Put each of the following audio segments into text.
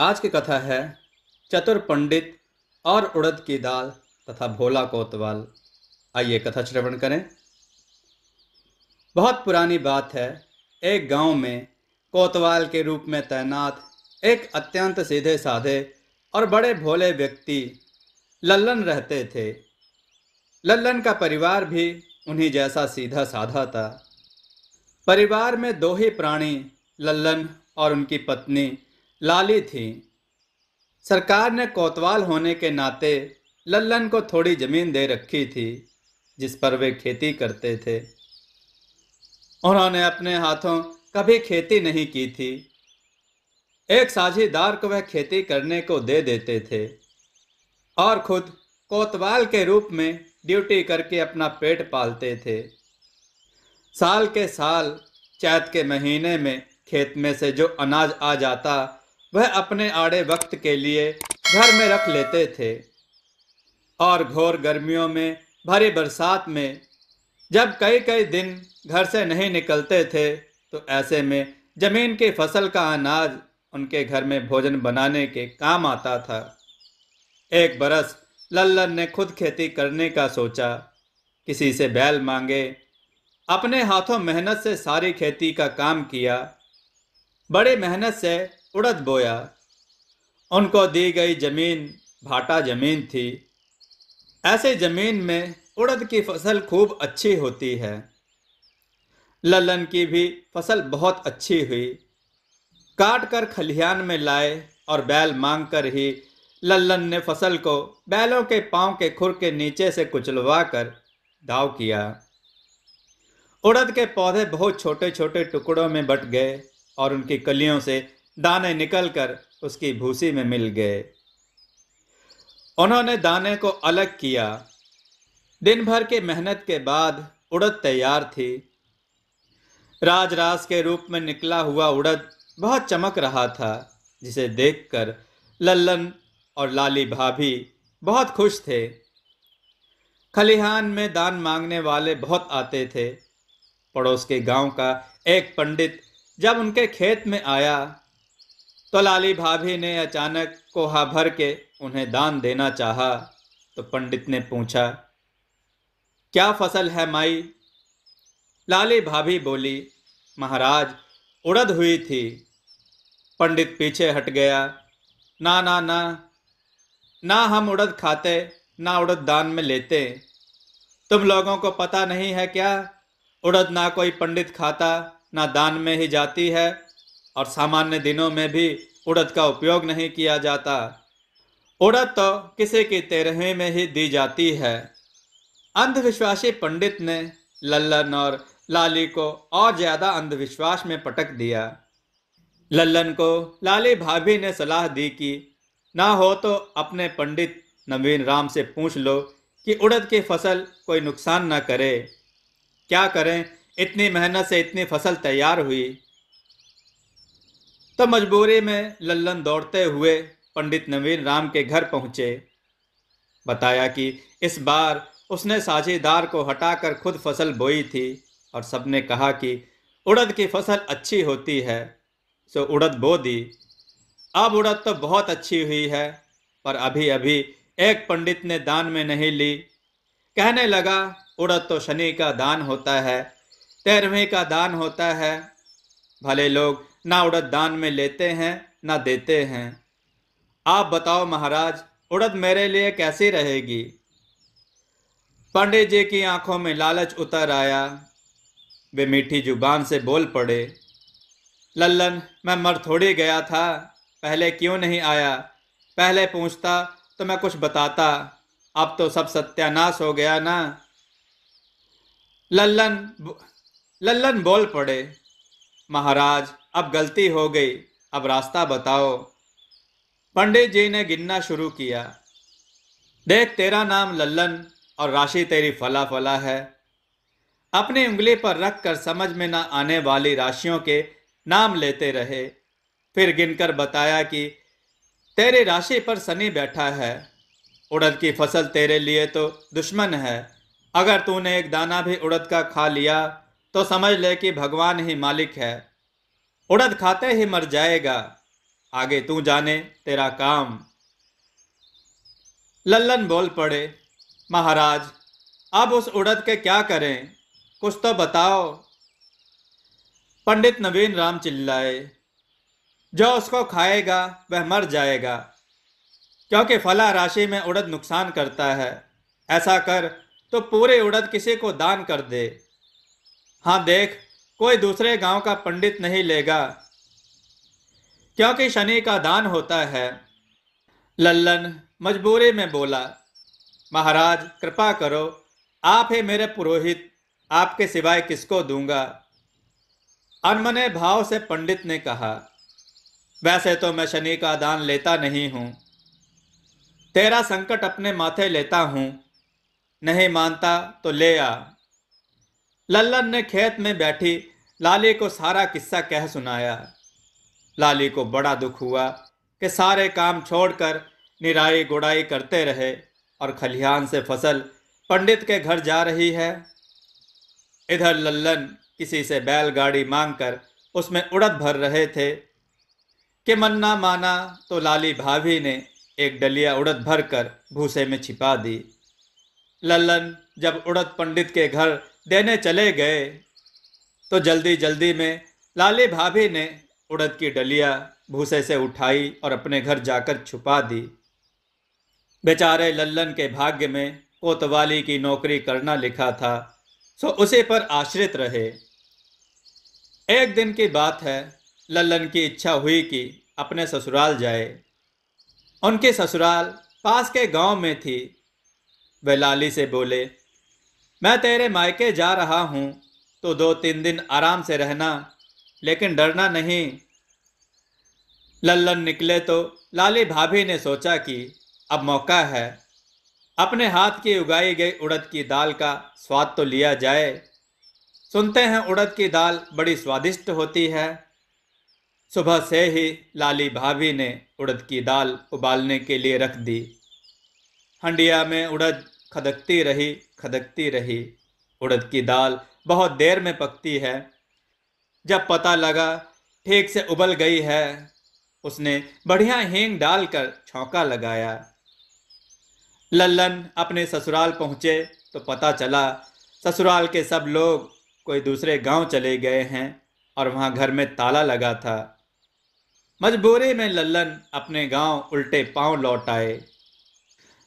आज की कथा है चतुर पंडित और उड़द की दाल तथा भोला कोतवाल आइए कथा श्रवण करें बहुत पुरानी बात है एक गांव में कोतवाल के रूप में तैनात एक अत्यंत सीधे साधे और बड़े भोले व्यक्ति लल्लन रहते थे लल्लन का परिवार भी उन्हीं जैसा सीधा साधा था परिवार में दो ही प्राणी लल्लन और उनकी पत्नी लाली थी सरकार ने कोतवाल होने के नाते लल्लन को थोड़ी जमीन दे रखी थी जिस पर वे खेती करते थे उन्होंने अपने हाथों कभी खेती नहीं की थी एक साझीदार को वह खेती करने को दे देते थे और खुद कोतवाल के रूप में ड्यूटी करके अपना पेट पालते थे साल के साल चैत के महीने में खेत में से जो अनाज आ जाता वह अपने आड़े वक्त के लिए घर में रख लेते थे और घोर गर्मियों में भरी बरसात में जब कई कई दिन घर से नहीं निकलते थे तो ऐसे में जमीन की फसल का अनाज उनके घर में भोजन बनाने के काम आता था एक बरस लल्लन ने खुद खेती करने का सोचा किसी से बैल मांगे अपने हाथों मेहनत से सारी खेती का काम किया बड़े मेहनत से उड़द बोया उनको दी गई जमीन भाटा जमीन थी ऐसे जमीन में उड़द की फसल खूब अच्छी होती है ललन की भी फसल बहुत अच्छी हुई काट कर खलिहान में लाए और बैल मांग कर ही लल्लन ने फसल को बैलों के पांव के खुर के नीचे से कुचलवा कर धाव किया उड़द के पौधे बहुत छोटे छोटे टुकड़ों में बट गए और उनकी कलियों से दाने निकलकर उसकी भूसी में मिल गए उन्होंने दाने को अलग किया दिन भर के मेहनत के बाद उड़द तैयार थी राज रास के रूप में निकला हुआ उड़द बहुत चमक रहा था जिसे देखकर लल्लन और लाली भाभी बहुत खुश थे खलिहान में दान मांगने वाले बहुत आते थे पड़ोस के गांव का एक पंडित जब उनके खेत में आया तो लाली भाभी ने अचानक कोहा भर के उन्हें दान देना चाहा तो पंडित ने पूछा क्या फसल है माई लाली भाभी बोली महाराज उड़द हुई थी पंडित पीछे हट गया ना ना ना ना हम उड़द खाते ना उड़द दान में लेते तुम लोगों को पता नहीं है क्या उड़द ना कोई पंडित खाता ना दान में ही जाती है और सामान्य दिनों में भी उड़द का उपयोग नहीं किया जाता उड़द तो किसी की तेरह में ही दी जाती है अंधविश्वासी पंडित ने लल्लन और लाली को और ज़्यादा अंधविश्वास में पटक दिया लल्लन को लाली भाभी ने सलाह दी कि ना हो तो अपने पंडित नवीन राम से पूछ लो कि उड़द की फसल कोई नुकसान ना करे क्या करें इतनी मेहनत से इतनी फसल तैयार हुई तब तो मजबूरी में लल्लन दौड़ते हुए पंडित नवीन राम के घर पहुंचे बताया कि इस बार उसने साझेदार को हटाकर खुद फसल बोई थी और सबने कहा कि उड़द की फसल अच्छी होती है सो उड़द बो दी अब उड़द तो बहुत अच्छी हुई है पर अभी अभी एक पंडित ने दान में नहीं ली कहने लगा उड़द तो शनि का दान होता है तेरहवीं का दान होता है भले लोग ना उड़द दान में लेते हैं ना देते हैं आप बताओ महाराज उड़द मेरे लिए कैसी रहेगी पंडित जी की आंखों में लालच उतर आया वे मीठी जुबान से बोल पड़े लल्लन मैं मर थोड़ी गया था पहले क्यों नहीं आया पहले पूछता तो मैं कुछ बताता अब तो सब सत्यानाश हो गया ना लल्लन लल्लन बोल पड़े महाराज अब गलती हो गई अब रास्ता बताओ पंडित जी ने गिनना शुरू किया देख तेरा नाम लल्लन और राशि तेरी फला फला है अपनी उंगली पर रख कर समझ में न आने वाली राशियों के नाम लेते रहे फिर गिनकर बताया कि तेरे राशि पर शनि बैठा है उड़द की फसल तेरे लिए तो दुश्मन है अगर तूने एक दाना भी उड़द का खा लिया तो समझ ले कि भगवान ही मालिक है उड़द खाते ही मर जाएगा आगे तू जाने तेरा काम लल्लन बोल पड़े महाराज अब उस उड़द के क्या करें कुछ तो बताओ पंडित नवीन राम चिल्लाए जो उसको खाएगा वह मर जाएगा क्योंकि फला राशि में उड़द नुकसान करता है ऐसा कर तो पूरे उड़द किसी को दान कर दे हाँ देख कोई दूसरे गांव का पंडित नहीं लेगा क्योंकि शनि का दान होता है लल्लन मजबूरी में बोला महाराज कृपा करो आप ही मेरे पुरोहित आपके सिवाय किसको दूंगा अनमने भाव से पंडित ने कहा वैसे तो मैं शनि का दान लेता नहीं हूँ तेरा संकट अपने माथे लेता हूँ नहीं मानता तो ले आ लल्लन ने खेत में बैठे लाले को सारा किस्सा कह सुनाया लाले को बड़ा दुख हुआ कि सारे काम छोड़कर निराई गुड़ाई करते रहे और खलिहान से फसल पंडित के घर जा रही है इधर लल्लन किसी से बैलगाड़ी मांगकर उसमें उड़द भर रहे थे कि मन्ना माना तो लाली भाभी ने एक डलिया उड़द भर कर भूसे में छिपा दी लल्लन जब उड़द पंडित के घर देने चले गए तो जल्दी जल्दी में लाली भाभी ने उड़द की डलिया भूसे से उठाई और अपने घर जाकर छुपा दी बेचारे लल्लन के भाग्य में कोतवाली की नौकरी करना लिखा था सो उसी पर आश्रित रहे एक दिन की बात है लल्लन की इच्छा हुई कि अपने ससुराल जाए उनके ससुराल पास के गांव में थी वे लाली से बोले मैं तेरे मायके जा रहा हूँ तो दो तीन दिन आराम से रहना लेकिन डरना नहीं लल्लन निकले तो लाली भाभी ने सोचा कि अब मौका है अपने हाथ की उगाई गई उड़द की दाल का स्वाद तो लिया जाए सुनते हैं उड़द की दाल बड़ी स्वादिष्ट होती है सुबह से ही लाली भाभी ने उड़द की दाल उबालने के लिए रख दी हंडिया में उड़द खदकते रहे खदकते रहे उड़द की दाल बहुत देर में पकती है जब पता लगा ठीक से उबल गई है उसने बढ़िया हेंग डालकर छौका लगाया लल्लन अपने ससुराल पहुंचे तो पता चला ससुराल के सब लोग कोई दूसरे गांव चले गए हैं और वहां घर में ताला लगा था मजबूरी में लल्लन अपने गांव उल्टे पांव लौट आए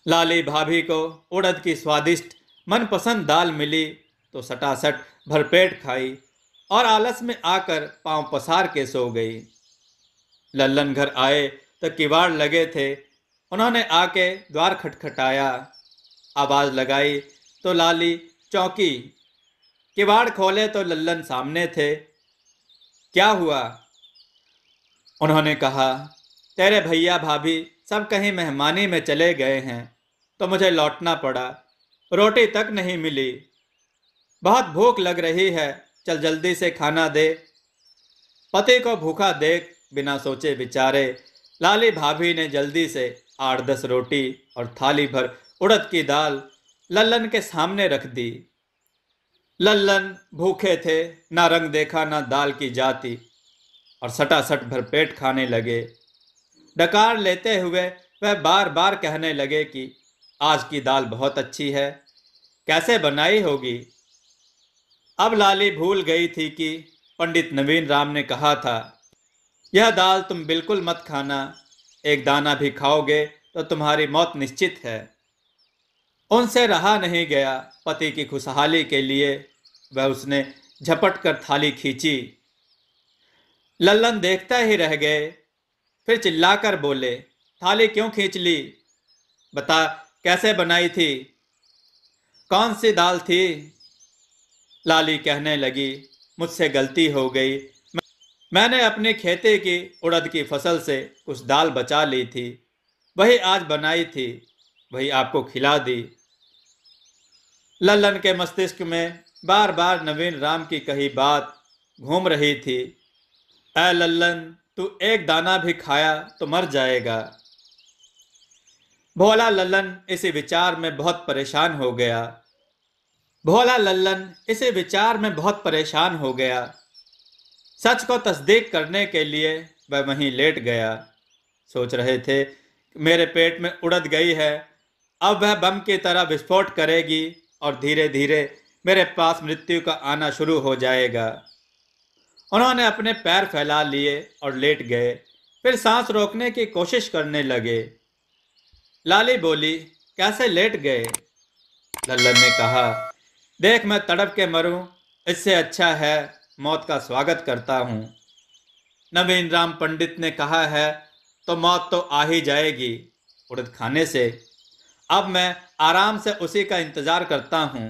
लाली भाभी को उड़द की स्वादिष्ट मनपसंद दाल मिली तो सटासट भरपेट खाई और आलस में आकर पांव पसार के सो गई लल्लन घर आए तो किवाड़ लगे थे उन्होंने आके द्वार खटखटाया आवाज़ लगाई तो लाली चौंकी किवाड़ खोले तो लल्लन सामने थे क्या हुआ उन्होंने कहा तेरे भैया भाभी सब कहीं मेहमानी में चले गए हैं तो मुझे लौटना पड़ा रोटी तक नहीं मिली बहुत भूख लग रही है चल जल्दी से खाना दे पति को भूखा देख बिना सोचे बिचारे लाली भाभी ने जल्दी से आठ दस रोटी और थाली भर उड़द की दाल लल्लन के सामने रख दी लल्लन भूखे थे ना रंग देखा ना दाल की जाति और सटासट भर पेट खाने लगे डकार लेते हुए वह बार बार कहने लगे कि आज की दाल बहुत अच्छी है कैसे बनाई होगी अब लाली भूल गई थी कि पंडित नवीन राम ने कहा था यह दाल तुम बिल्कुल मत खाना एक दाना भी खाओगे तो तुम्हारी मौत निश्चित है उनसे रहा नहीं गया पति की खुशहाली के लिए वह उसने झपट कर थाली खींची लल्लन देखता ही रह गए फिर चिल्लाकर बोले थाली क्यों खींच ली बता कैसे बनाई थी कौन सी दाल थी लाली कहने लगी मुझसे गलती हो गई मैंने अपने खेते की उड़द की फसल से कुछ दाल बचा ली थी वही आज बनाई थी वही आपको खिला दी लल्लन के मस्तिष्क में बार बार नवीन राम की कही बात घूम रही थी ए लल्लन तू एक दाना भी खाया तो मर जाएगा भोला लल्लन इसी विचार में बहुत परेशान हो गया भोला लल्लन इसी विचार में बहुत परेशान हो गया सच को तस्दीक करने के लिए वह वहीं लेट गया सोच रहे थे मेरे पेट में उड़द गई है अब वह बम की तरह विस्फोट करेगी और धीरे धीरे मेरे पास मृत्यु का आना शुरू हो जाएगा उन्होंने अपने पैर फैला लिए और लेट गए फिर सांस रोकने की कोशिश करने लगे लाली बोली कैसे लेट गए लल्लन ने कहा देख मैं तड़प के मरूं इससे अच्छा है मौत का स्वागत करता हूं नवीन राम पंडित ने कहा है तो मौत तो आ ही जाएगी उड़द खाने से अब मैं आराम से उसी का इंतज़ार करता हूँ